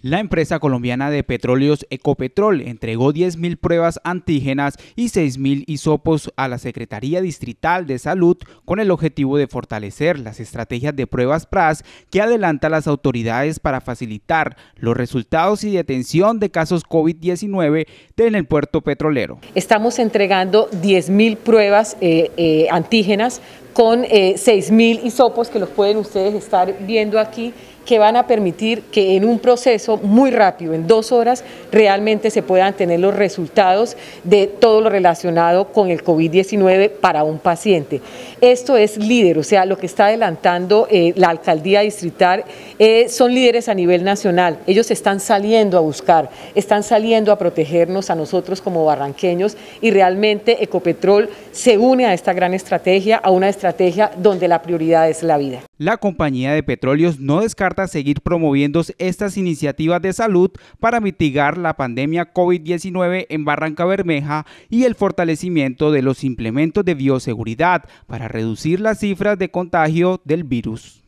La empresa colombiana de petróleos Ecopetrol entregó 10.000 pruebas antígenas y 6.000 hisopos a la Secretaría Distrital de Salud con el objetivo de fortalecer las estrategias de pruebas PRAS que adelantan las autoridades para facilitar los resultados y detención de casos COVID-19 en el puerto petrolero. Estamos entregando 10.000 pruebas eh, eh, antígenas con eh, 6.000 hisopos que los pueden ustedes estar viendo aquí, que van a permitir que en un proceso muy rápido, en dos horas, realmente se puedan tener los resultados de todo lo relacionado con el COVID-19 para un paciente. Esto es líder, o sea, lo que está adelantando eh, la alcaldía distrital eh, son líderes a nivel nacional. Ellos están saliendo a buscar, están saliendo a protegernos a nosotros como barranqueños y realmente Ecopetrol se une a esta gran estrategia, a una estrategia donde la prioridad es la vida. La compañía de petróleos no descarta seguir promoviendo estas iniciativas de salud para mitigar la pandemia COVID-19 en Barranca Bermeja y el fortalecimiento de los implementos de bioseguridad para reducir las cifras de contagio del virus.